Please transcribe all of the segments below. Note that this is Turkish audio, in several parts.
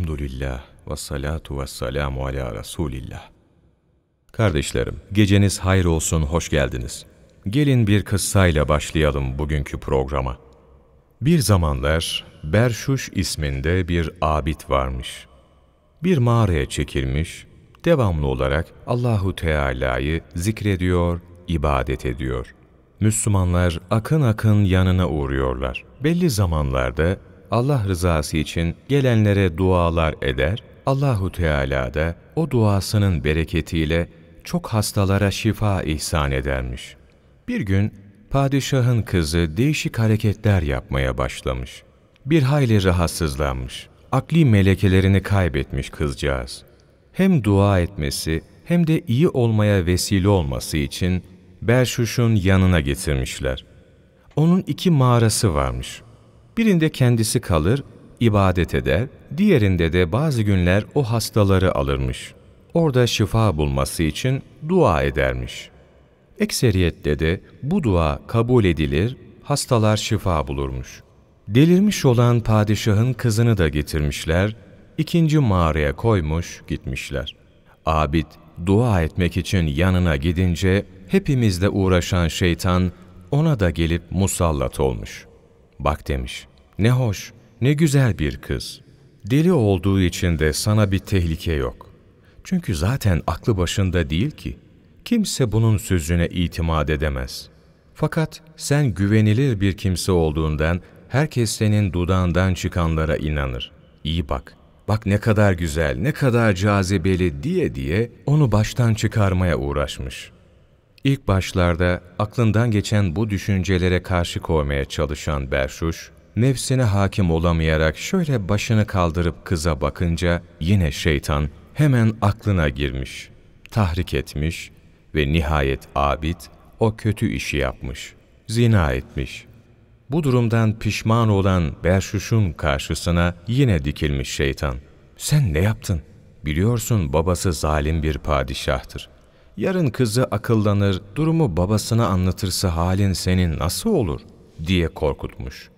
Elhamdülillah ve salatu ve selamu ala Resulillah. Kardeşlerim, geceniz hayır olsun, hoş geldiniz. Gelin bir kıssayla başlayalım bugünkü programa. Bir zamanlar Berşuş isminde bir abid varmış. Bir mağaraya çekilmiş, devamlı olarak Allahu Teala'yı zikrediyor, ibadet ediyor. Müslümanlar akın akın yanına uğruyorlar. Belli zamanlarda Allah rızası için gelenlere dualar eder, Allahu Teala da o duasının bereketiyle çok hastalara şifa ihsan edermiş. Bir gün padişahın kızı değişik hareketler yapmaya başlamış. Bir hayli rahatsızlanmış. Akli melekelerini kaybetmiş kızcağız. Hem dua etmesi hem de iyi olmaya vesile olması için Berşuş'un yanına getirmişler. Onun iki mağarası varmış. Birinde kendisi kalır, ibadet eder, diğerinde de bazı günler o hastaları alırmış. Orada şifa bulması için dua edermiş. Ekseriyette de bu dua kabul edilir, hastalar şifa bulurmuş. Delirmiş olan padişahın kızını da getirmişler, ikinci mağaraya koymuş gitmişler. Abid dua etmek için yanına gidince hepimizle uğraşan şeytan ona da gelip musallat olmuş. Bak demiş, ne hoş, ne güzel bir kız. Deli olduğu için de sana bir tehlike yok. Çünkü zaten aklı başında değil ki. Kimse bunun sözüne itimat edemez. Fakat sen güvenilir bir kimse olduğundan herkes senin dudağından çıkanlara inanır. İyi bak, bak ne kadar güzel, ne kadar cazibeli diye diye onu baştan çıkarmaya uğraşmış. İlk başlarda aklından geçen bu düşüncelere karşı koymaya çalışan Berşuş, nefsine hakim olamayarak şöyle başını kaldırıp kıza bakınca yine şeytan hemen aklına girmiş, tahrik etmiş ve nihayet abid o kötü işi yapmış, zina etmiş. Bu durumdan pişman olan Berşuş'un karşısına yine dikilmiş şeytan. Sen ne yaptın? Biliyorsun babası zalim bir padişahtır. Yarın kızı akıllanır, durumu babasına anlatırsa halin senin nasıl olur diye korkutmuş.''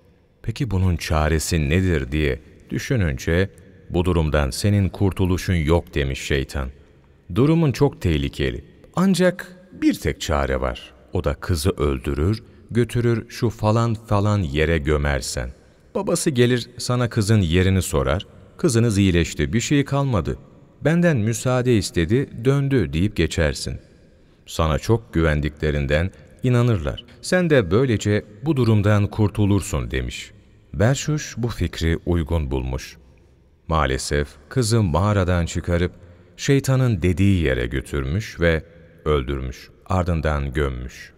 peki bunun çaresi nedir diye düşününce bu durumdan senin kurtuluşun yok demiş şeytan. Durumun çok tehlikeli. Ancak bir tek çare var. O da kızı öldürür, götürür şu falan falan yere gömersen. Babası gelir sana kızın yerini sorar. Kızınız iyileşti, bir şey kalmadı. Benden müsaade istedi, döndü deyip geçersin. Sana çok güvendiklerinden inanırlar. Sen de böylece bu durumdan kurtulursun demiş. Berşuş bu fikri uygun bulmuş. Maalesef kızı mağaradan çıkarıp şeytanın dediği yere götürmüş ve öldürmüş. Ardından gömmüş.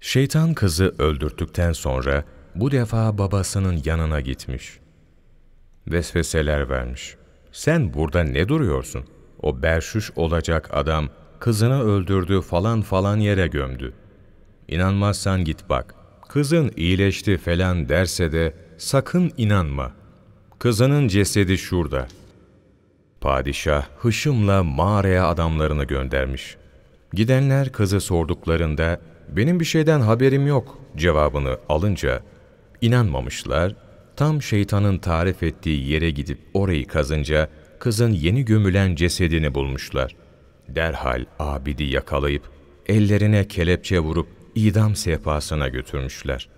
Şeytan kızı öldürttükten sonra bu defa babasının yanına gitmiş. Vesveseler vermiş. Sen burada ne duruyorsun? O berşuş olacak adam kızını öldürdü falan falan yere gömdü. İnanmazsan git bak. Kızın iyileşti falan derse de sakın inanma. Kızının cesedi şurada. Padişah hışımla mağaraya adamlarını göndermiş. Gidenler kızı sorduklarında benim bir şeyden haberim yok cevabını alınca inanmamışlar. Tam şeytanın tarif ettiği yere gidip orayı kazınca kızın yeni gömülen cesedini bulmuşlar. Derhal abidi yakalayıp ellerine kelepçe vurup idam sehpasına götürmüşler.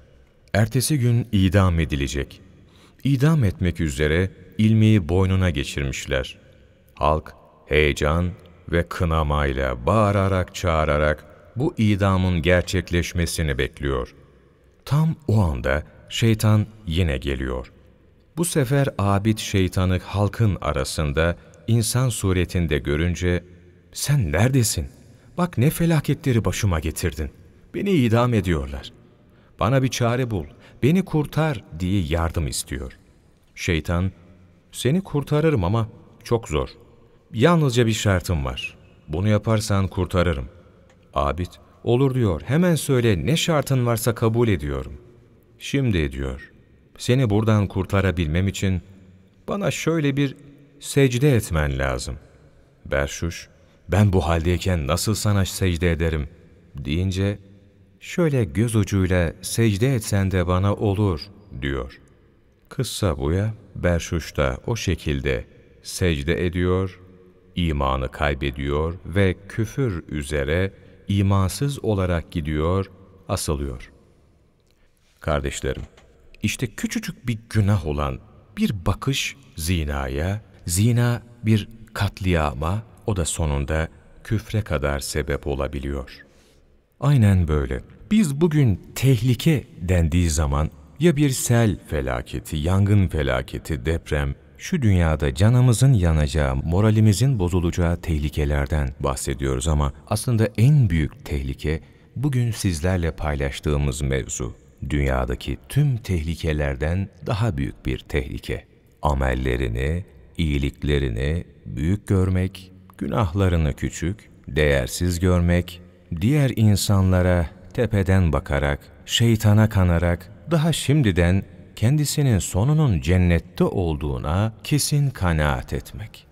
Ertesi gün idam edilecek. İdam etmek üzere ilmeği boynuna geçirmişler. Halk heyecan ve kınamayla bağırarak çağırarak bu idamın gerçekleşmesini bekliyor. Tam o anda şeytan yine geliyor. Bu sefer abid şeytanı halkın arasında insan suretinde görünce ''Sen neredesin? Bak ne felaketleri başıma getirdin.'' Beni idam ediyorlar. Bana bir çare bul, beni kurtar diye yardım istiyor. Şeytan, seni kurtarırım ama çok zor. Yalnızca bir şartım var. Bunu yaparsan kurtarırım. Abid, olur diyor, hemen söyle ne şartın varsa kabul ediyorum. Şimdi diyor. Seni buradan kurtarabilmem için bana şöyle bir secde etmen lazım. Berşuş, ben bu haldeyken nasıl sana secde ederim deyince şöyle göz ucuyla secde etsen de bana olur diyor. Kıssa buya Berşuş da o şekilde secde ediyor, imanı kaybediyor ve küfür üzere imansız olarak gidiyor, asılıyor. Kardeşlerim, işte küçücük bir günah olan bir bakış zinaya, zina bir katliama, o da sonunda küfre kadar sebep olabiliyor. Aynen böyle. Biz bugün tehlike dendiği zaman ya bir sel felaketi, yangın felaketi, deprem, şu dünyada canımızın yanacağı, moralimizin bozulacağı tehlikelerden bahsediyoruz ama aslında en büyük tehlike bugün sizlerle paylaştığımız mevzu. Dünyadaki tüm tehlikelerden daha büyük bir tehlike. Amellerini, iyiliklerini büyük görmek, günahlarını küçük, değersiz görmek, diğer insanlara tepeden bakarak, şeytana kanarak, daha şimdiden kendisinin sonunun cennette olduğuna kesin kanaat etmek.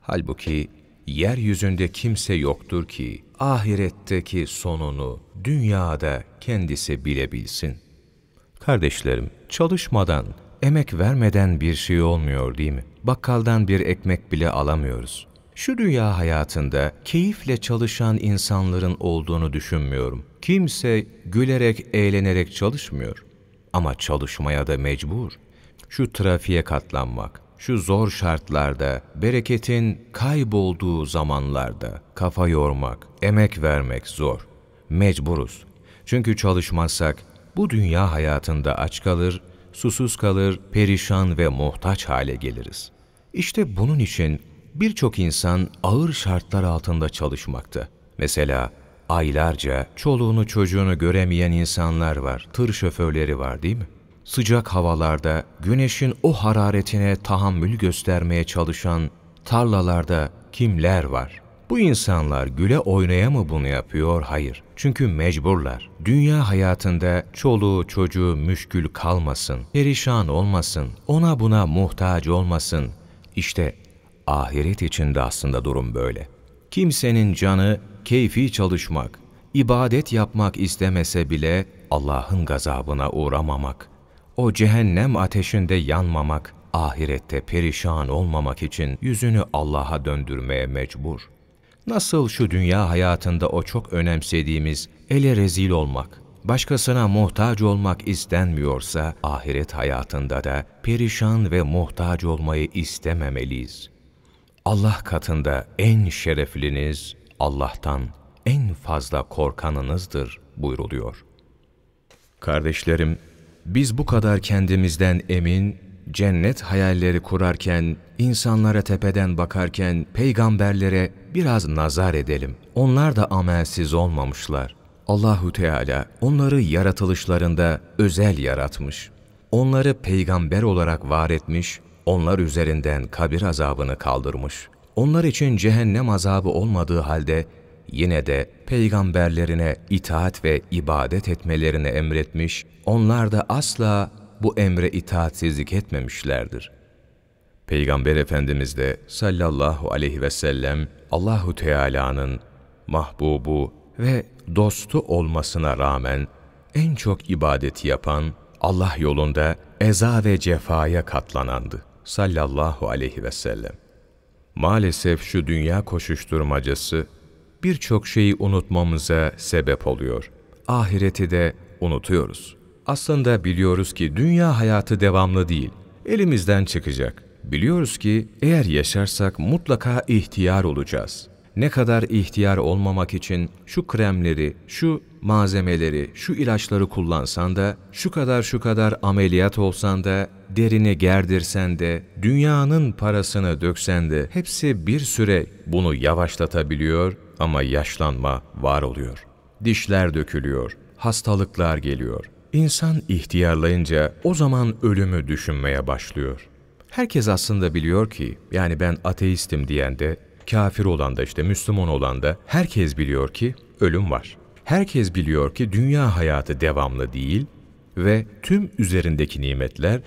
Halbuki yeryüzünde kimse yoktur ki ahiretteki sonunu dünyada kendisi bilebilsin. Kardeşlerim, çalışmadan, emek vermeden bir şey olmuyor değil mi? Bakkaldan bir ekmek bile alamıyoruz. Şu dünya hayatında keyifle çalışan insanların olduğunu düşünmüyorum. Kimse gülerek, eğlenerek çalışmıyor. Ama çalışmaya da mecbur. Şu trafiğe katlanmak, şu zor şartlarda, bereketin kaybolduğu zamanlarda kafa yormak, emek vermek zor. Mecburuz. Çünkü çalışmazsak bu dünya hayatında aç kalır, susuz kalır, perişan ve muhtaç hale geliriz. İşte bunun için birçok insan ağır şartlar altında çalışmakta. Mesela Aylarca çoluğunu çocuğunu göremeyen insanlar var, tır şoförleri var değil mi? Sıcak havalarda güneşin o hararetine tahammül göstermeye çalışan tarlalarda kimler var? Bu insanlar güle oynaya mı bunu yapıyor? Hayır. Çünkü mecburlar. Dünya hayatında çoluğu çocuğu müşkül kalmasın, perişan olmasın, ona buna muhtaç olmasın. İşte ahiret içinde aslında durum böyle. Kimsenin canı keyfi çalışmak, ibadet yapmak istemese bile Allah'ın gazabına uğramamak, o cehennem ateşinde yanmamak, ahirette perişan olmamak için yüzünü Allah'a döndürmeye mecbur. Nasıl şu dünya hayatında o çok önemsediğimiz ele rezil olmak, başkasına muhtaç olmak istenmiyorsa ahiret hayatında da perişan ve muhtaç olmayı istememeliyiz. Allah katında en şerefliniz Allah'tan en fazla korkanınızdır buyruluyor. Kardeşlerim, biz bu kadar kendimizden emin, cennet hayalleri kurarken, insanlara tepeden bakarken, peygamberlere biraz nazar edelim. Onlar da amelsiz olmamışlar. Allahu Teala onları yaratılışlarında özel yaratmış. Onları peygamber olarak var etmiş, onlar üzerinden kabir azabını kaldırmış onlar için cehennem azabı olmadığı halde yine de peygamberlerine itaat ve ibadet etmelerini emretmiş, onlar da asla bu emre itaatsizlik etmemişlerdir. Peygamber Efendimiz de sallallahu aleyhi ve sellem Allahu Teala'nın mahbubu ve dostu olmasına rağmen en çok ibadeti yapan, Allah yolunda eza ve cefaya katlanandı sallallahu aleyhi ve sellem maalesef şu dünya koşuşturmacası birçok şeyi unutmamıza sebep oluyor. Ahireti de unutuyoruz. Aslında biliyoruz ki dünya hayatı devamlı değil, elimizden çıkacak. Biliyoruz ki eğer yaşarsak mutlaka ihtiyar olacağız. Ne kadar ihtiyar olmamak için şu kremleri, şu malzemeleri, şu ilaçları kullansan da, şu kadar şu kadar ameliyat olsan da derini gerdirsen de, dünyanın parasını döksen de hepsi bir süre bunu yavaşlatabiliyor ama yaşlanma var oluyor. Dişler dökülüyor, hastalıklar geliyor. İnsan ihtiyarlayınca o zaman ölümü düşünmeye başlıyor. Herkes aslında biliyor ki, yani ben ateistim diyen de, kafir olan da işte Müslüman olan da herkes biliyor ki ölüm var. Herkes biliyor ki dünya hayatı devamlı değil ve tüm üzerindeki nimetler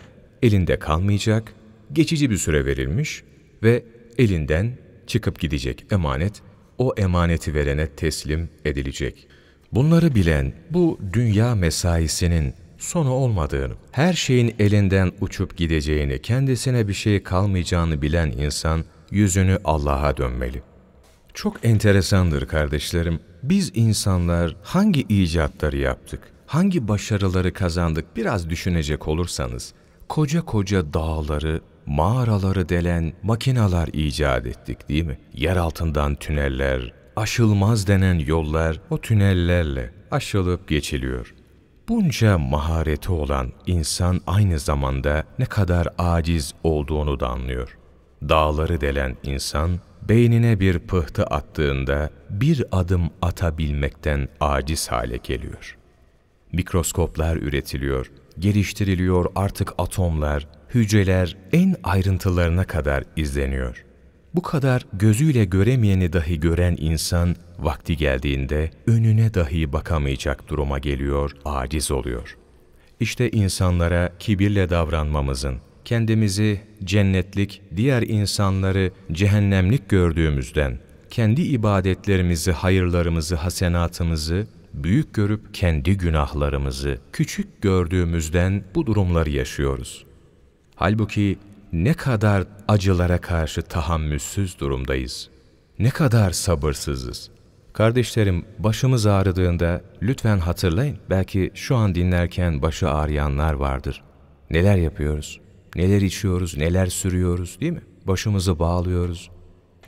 elinde kalmayacak, geçici bir süre verilmiş ve elinden çıkıp gidecek emanet, o emaneti verene teslim edilecek. Bunları bilen bu dünya mesaisinin sonu olmadığını, her şeyin elinden uçup gideceğini, kendisine bir şey kalmayacağını bilen insan yüzünü Allah'a dönmeli. Çok enteresandır kardeşlerim. Biz insanlar hangi icatları yaptık? Hangi başarıları kazandık biraz düşünecek olursanız koca koca dağları, mağaraları delen makinalar icat ettik değil mi? Yer altından tüneller, aşılmaz denen yollar o tünellerle aşılıp geçiliyor. Bunca mahareti olan insan aynı zamanda ne kadar aciz olduğunu da anlıyor. Dağları delen insan beynine bir pıhtı attığında bir adım atabilmekten aciz hale geliyor. Mikroskoplar üretiliyor, geliştiriliyor artık atomlar, hücreler en ayrıntılarına kadar izleniyor. Bu kadar gözüyle göremeyeni dahi gören insan vakti geldiğinde önüne dahi bakamayacak duruma geliyor, aciz oluyor. İşte insanlara kibirle davranmamızın, kendimizi cennetlik, diğer insanları cehennemlik gördüğümüzden, kendi ibadetlerimizi, hayırlarımızı, hasenatımızı büyük görüp kendi günahlarımızı küçük gördüğümüzden bu durumları yaşıyoruz. Halbuki ne kadar acılara karşı tahammülsüz durumdayız. Ne kadar sabırsızız. Kardeşlerim başımız ağrıdığında lütfen hatırlayın. Belki şu an dinlerken başı ağrıyanlar vardır. Neler yapıyoruz? Neler içiyoruz? Neler sürüyoruz değil mi? Başımızı bağlıyoruz.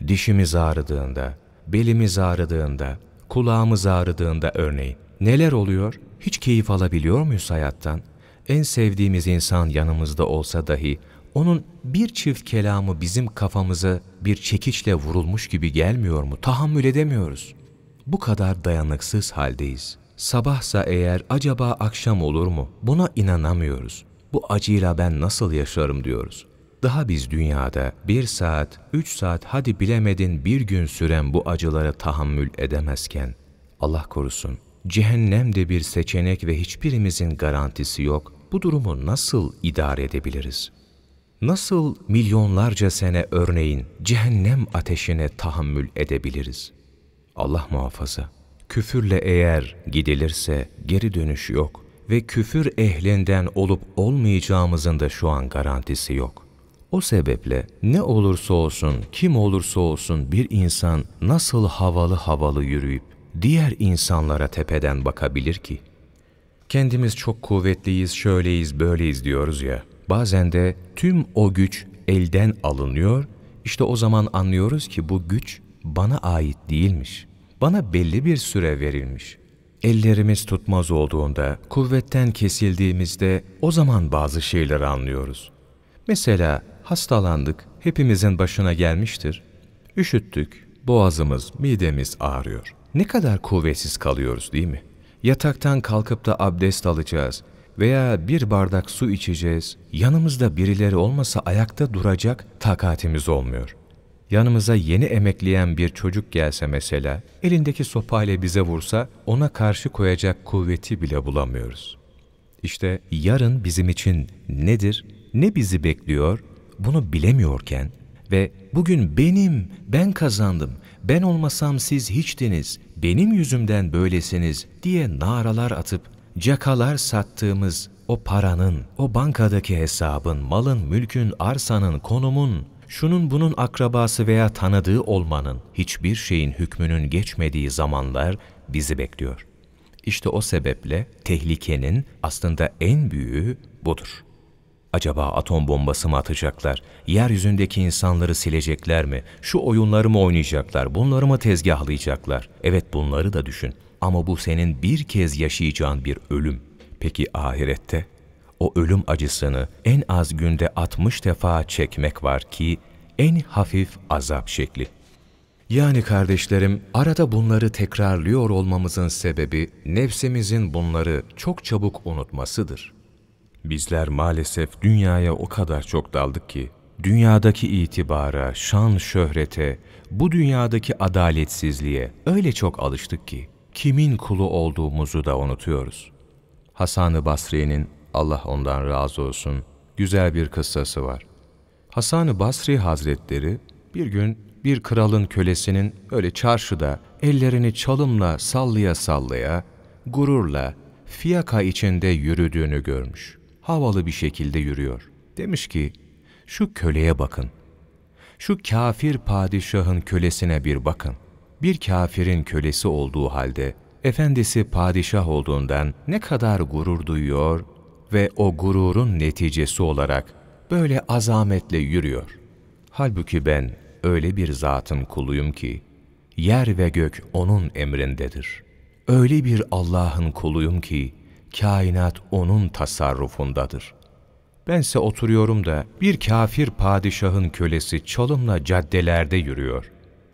Dişimiz ağrıdığında, belimiz ağrıdığında, kulağımız ağrıdığında örneğin. Neler oluyor? Hiç keyif alabiliyor muyuz hayattan? En sevdiğimiz insan yanımızda olsa dahi onun bir çift kelamı bizim kafamıza bir çekiçle vurulmuş gibi gelmiyor mu? Tahammül edemiyoruz. Bu kadar dayanıksız haldeyiz. Sabahsa eğer acaba akşam olur mu? Buna inanamıyoruz. Bu acıyla ben nasıl yaşarım diyoruz. Daha biz dünyada bir saat, üç saat hadi bilemedin bir gün süren bu acılara tahammül edemezken, Allah korusun, cehennem de bir seçenek ve hiçbirimizin garantisi yok. Bu durumu nasıl idare edebiliriz? Nasıl milyonlarca sene örneğin cehennem ateşine tahammül edebiliriz? Allah muhafaza. Küfürle eğer gidilirse geri dönüş yok ve küfür ehlinden olup olmayacağımızın da şu an garantisi yok. O sebeple ne olursa olsun, kim olursa olsun bir insan nasıl havalı havalı yürüyüp diğer insanlara tepeden bakabilir ki? Kendimiz çok kuvvetliyiz, şöyleyiz, böyleyiz diyoruz ya. Bazen de tüm o güç elden alınıyor. İşte o zaman anlıyoruz ki bu güç bana ait değilmiş. Bana belli bir süre verilmiş. Ellerimiz tutmaz olduğunda, kuvvetten kesildiğimizde o zaman bazı şeyleri anlıyoruz. Mesela Hastalandık, hepimizin başına gelmiştir. Üşüttük, boğazımız, midemiz ağrıyor. Ne kadar kuvvetsiz kalıyoruz değil mi? Yataktan kalkıp da abdest alacağız veya bir bardak su içeceğiz. Yanımızda birileri olmasa ayakta duracak takatimiz olmuyor. Yanımıza yeni emekleyen bir çocuk gelse mesela, elindeki sopayla bize vursa ona karşı koyacak kuvveti bile bulamıyoruz. İşte yarın bizim için nedir, ne bizi bekliyor bunu bilemiyorken ve bugün benim, ben kazandım, ben olmasam siz hiçtiniz, benim yüzümden böylesiniz diye naralar atıp cakalar sattığımız o paranın, o bankadaki hesabın, malın, mülkün, arsanın, konumun, şunun bunun akrabası veya tanıdığı olmanın hiçbir şeyin hükmünün geçmediği zamanlar bizi bekliyor. İşte o sebeple tehlikenin aslında en büyüğü budur. Acaba atom bombası mı atacaklar? Yeryüzündeki insanları silecekler mi? Şu oyunları mı oynayacaklar? Bunları mı tezgahlayacaklar? Evet bunları da düşün. Ama bu senin bir kez yaşayacağın bir ölüm. Peki ahirette? O ölüm acısını en az günde 60 defa çekmek var ki en hafif azap şekli. Yani kardeşlerim, arada bunları tekrarlıyor olmamızın sebebi nefsimizin bunları çok çabuk unutmasıdır. Bizler maalesef dünyaya o kadar çok daldık ki, dünyadaki itibara, şan şöhrete, bu dünyadaki adaletsizliğe öyle çok alıştık ki, kimin kulu olduğumuzu da unutuyoruz. Hasan-ı Basri'nin, Allah ondan razı olsun, güzel bir kıssası var. Hasan-ı Basri Hazretleri bir gün bir kralın kölesinin öyle çarşıda ellerini çalımla sallaya sallaya, gururla, fiyaka içinde yürüdüğünü görmüş havalı bir şekilde yürüyor. Demiş ki, şu köleye bakın. Şu kafir padişahın kölesine bir bakın. Bir kafirin kölesi olduğu halde, efendisi padişah olduğundan ne kadar gurur duyuyor ve o gururun neticesi olarak böyle azametle yürüyor. Halbuki ben öyle bir zatın kuluyum ki, yer ve gök onun emrindedir. Öyle bir Allah'ın kuluyum ki, Kainat onun tasarrufundadır. Bense oturuyorum da bir kafir padişahın kölesi çalımla caddelerde yürüyor.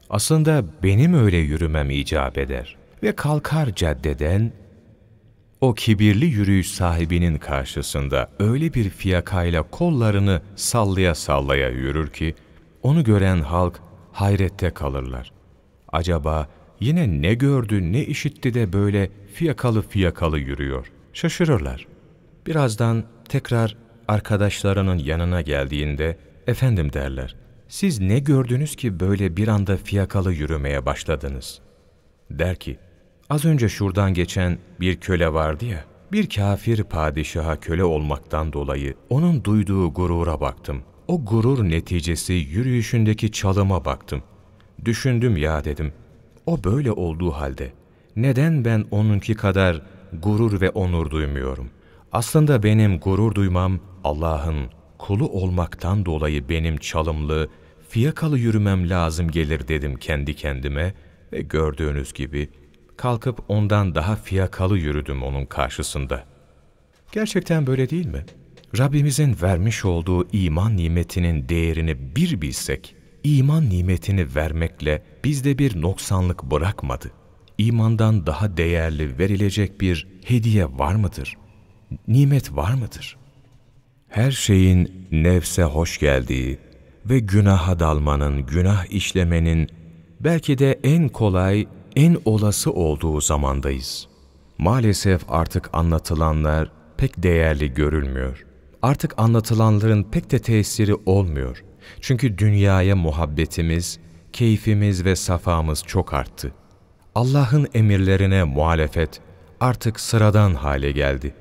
Aslında benim öyle yürümem icap eder. Ve kalkar caddeden o kibirli yürüyüş sahibinin karşısında öyle bir fiyakayla kollarını sallaya sallaya yürür ki, onu gören halk hayrette kalırlar. Acaba yine ne gördü ne işitti de böyle fiyakalı fiyakalı yürüyor.'' Şaşırırlar. Birazdan tekrar arkadaşlarının yanına geldiğinde efendim derler. Siz ne gördünüz ki böyle bir anda fiyakalı yürümeye başladınız? Der ki, az önce şuradan geçen bir köle vardı ya, bir kafir padişaha köle olmaktan dolayı onun duyduğu gurura baktım. O gurur neticesi yürüyüşündeki çalıma baktım. Düşündüm ya dedim, o böyle olduğu halde neden ben onunki kadar gurur ve onur duymuyorum. Aslında benim gurur duymam Allah'ın kulu olmaktan dolayı benim çalımlı, fiyakalı yürümem lazım gelir dedim kendi kendime ve gördüğünüz gibi kalkıp ondan daha fiyakalı yürüdüm onun karşısında. Gerçekten böyle değil mi? Rabbimizin vermiş olduğu iman nimetinin değerini bir bilsek, iman nimetini vermekle bizde bir noksanlık bırakmadı imandan daha değerli verilecek bir hediye var mıdır? Nimet var mıdır? Her şeyin nefse hoş geldiği ve günaha dalmanın, günah işlemenin belki de en kolay, en olası olduğu zamandayız. Maalesef artık anlatılanlar pek değerli görülmüyor. Artık anlatılanların pek de tesiri olmuyor. Çünkü dünyaya muhabbetimiz, keyfimiz ve safamız çok arttı. Allah'ın emirlerine muhalefet artık sıradan hale geldi.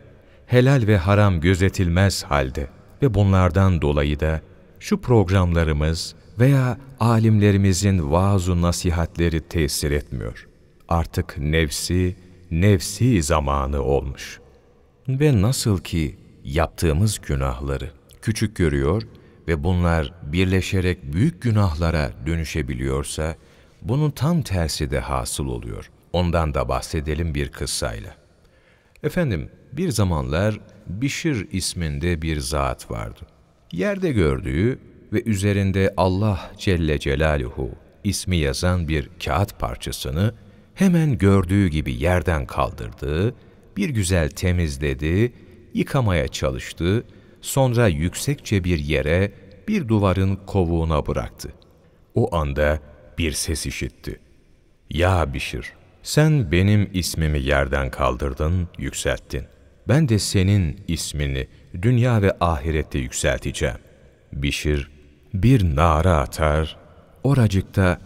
Helal ve haram gözetilmez halde ve bunlardan dolayı da şu programlarımız veya alimlerimizin vaazu nasihatleri tesir etmiyor. Artık nefsi, nefsi zamanı olmuş. Ve nasıl ki yaptığımız günahları küçük görüyor ve bunlar birleşerek büyük günahlara dönüşebiliyorsa, bunun tam tersi de hasıl oluyor. Ondan da bahsedelim bir kıssayla. Efendim, bir zamanlar Bişir isminde bir zat vardı. Yerde gördüğü ve üzerinde Allah Celle Celaluhu ismi yazan bir kağıt parçasını hemen gördüğü gibi yerden kaldırdı, bir güzel temizledi, yıkamaya çalıştı, sonra yüksekçe bir yere bir duvarın kovuğuna bıraktı. O anda bir ses işitti. Ya Bişir, sen benim ismimi yerden kaldırdın, yükselttin. Ben de senin ismini dünya ve ahirette yükselteceğim. Bişir bir nara atar, oracıkta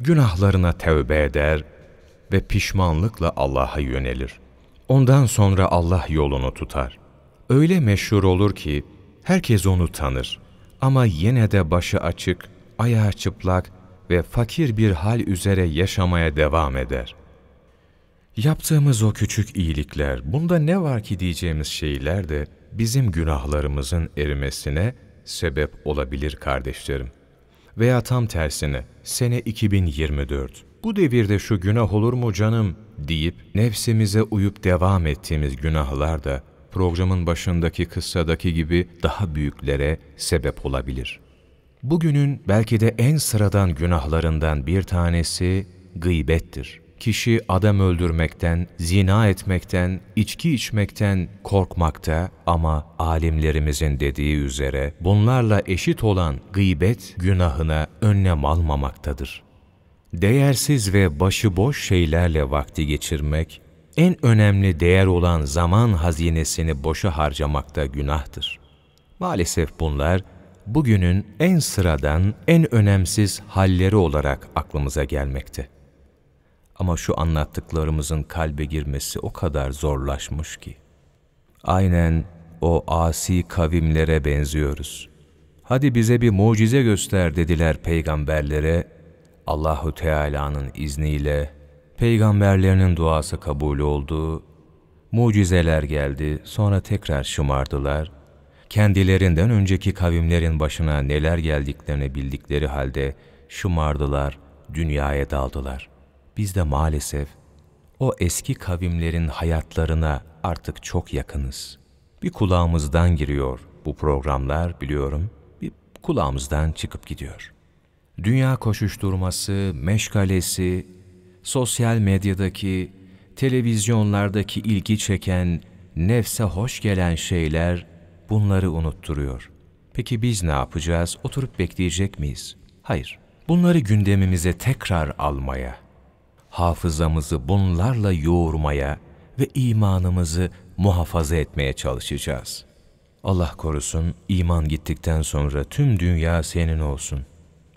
günahlarına tevbe eder ve pişmanlıkla Allah'a yönelir. Ondan sonra Allah yolunu tutar. Öyle meşhur olur ki herkes onu tanır ama yine de başı açık, ayağı çıplak, ve fakir bir hal üzere yaşamaya devam eder. Yaptığımız o küçük iyilikler, bunda ne var ki diyeceğimiz şeyler de bizim günahlarımızın erimesine sebep olabilir kardeşlerim. Veya tam tersine sene 2024. Bu devirde şu günah olur mu canım deyip nefsimize uyup devam ettiğimiz günahlar da programın başındaki kıssadaki gibi daha büyüklere sebep olabilir. Bugünün belki de en sıradan günahlarından bir tanesi gıybettir. Kişi adam öldürmekten, zina etmekten, içki içmekten korkmakta ama alimlerimizin dediği üzere bunlarla eşit olan gıybet günahına önlem almamaktadır. Değersiz ve başıboş şeylerle vakti geçirmek, en önemli değer olan zaman hazinesini boşa harcamakta günahtır. Maalesef bunlar bugünün en sıradan, en önemsiz halleri olarak aklımıza gelmekte. Ama şu anlattıklarımızın kalbe girmesi o kadar zorlaşmış ki. Aynen o asi kavimlere benziyoruz. Hadi bize bir mucize göster dediler peygamberlere. Allahu Teala'nın izniyle peygamberlerinin duası kabul oldu. Mucizeler geldi, sonra tekrar şımardılar.'' kendilerinden önceki kavimlerin başına neler geldiklerini bildikleri halde şımardılar, dünyaya daldılar. Biz de maalesef o eski kavimlerin hayatlarına artık çok yakınız. Bir kulağımızdan giriyor bu programlar biliyorum, bir kulağımızdan çıkıp gidiyor. Dünya koşuşturması, meşgalesi, sosyal medyadaki, televizyonlardaki ilgi çeken, nefse hoş gelen şeyler bunları unutturuyor. Peki biz ne yapacağız? Oturup bekleyecek miyiz? Hayır. Bunları gündemimize tekrar almaya, hafızamızı bunlarla yoğurmaya ve imanımızı muhafaza etmeye çalışacağız. Allah korusun, iman gittikten sonra tüm dünya senin olsun.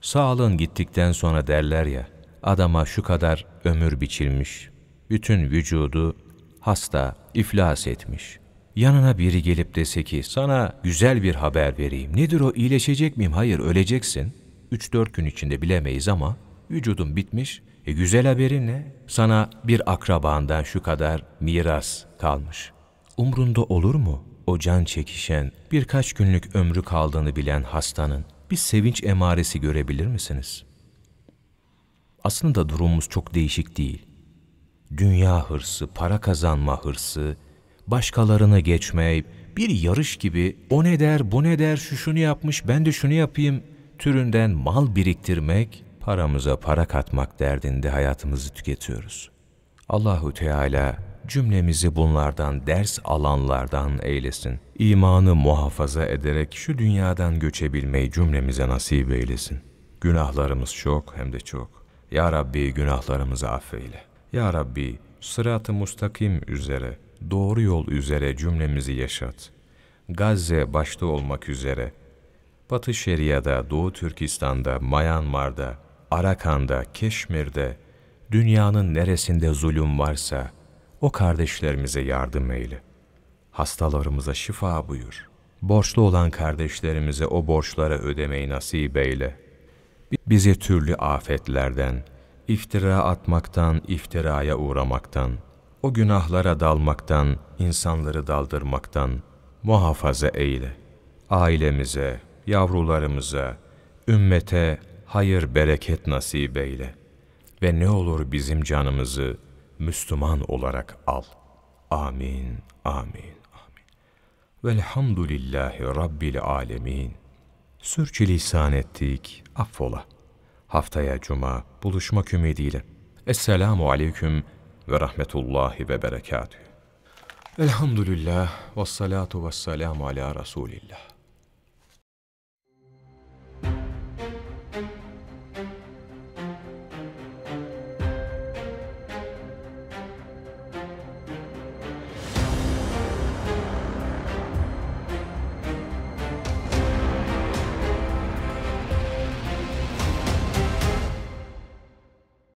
Sağlığın gittikten sonra derler ya, adama şu kadar ömür biçilmiş, bütün vücudu hasta, iflas etmiş. Yanına biri gelip dese ki sana güzel bir haber vereyim. Nedir o iyileşecek miyim? Hayır öleceksin. 3-4 gün içinde bilemeyiz ama vücudun bitmiş. E güzel haberin ne? Sana bir akrabandan şu kadar miras kalmış. Umrunda olur mu? O can çekişen, birkaç günlük ömrü kaldığını bilen hastanın bir sevinç emaresi görebilir misiniz? Aslında durumumuz çok değişik değil. Dünya hırsı, para kazanma hırsı, başkalarını geçmeyip bir yarış gibi o ne der bu ne der şu şunu yapmış ben de şunu yapayım türünden mal biriktirmek, paramıza para katmak derdinde hayatımızı tüketiyoruz. Allahu Teala cümlemizi bunlardan ders alanlardan eylesin. İmanı muhafaza ederek şu dünyadan göçebilmeyi cümlemize nasip eylesin. Günahlarımız çok hem de çok. Ya Rabbi günahlarımızı affeyle. Ya Rabbi sırat-ı mustakim üzere doğru yol üzere cümlemizi yaşat. Gazze başta olmak üzere, Batı Şeria'da, Doğu Türkistan'da, Myanmar'da, Arakan'da, Keşmir'de, dünyanın neresinde zulüm varsa o kardeşlerimize yardım eyle. Hastalarımıza şifa buyur. Borçlu olan kardeşlerimize o borçlara ödemeyi nasip eyle. Bizi türlü afetlerden, iftira atmaktan, iftiraya uğramaktan, o günahlara dalmaktan, insanları daldırmaktan muhafaza eyle. Ailemize, yavrularımıza, ümmete hayır bereket nasip eyle. Ve ne olur bizim canımızı Müslüman olarak al. Amin, amin, amin. Velhamdülillahi Rabbil alemin. Sürçülisan ettik, affola. Haftaya cuma buluşmak ümidiyle. Esselamu aleyküm ve rahmetullahi ve berekatühü. Elhamdülillah ve salatu ve selamu ala Resulillah.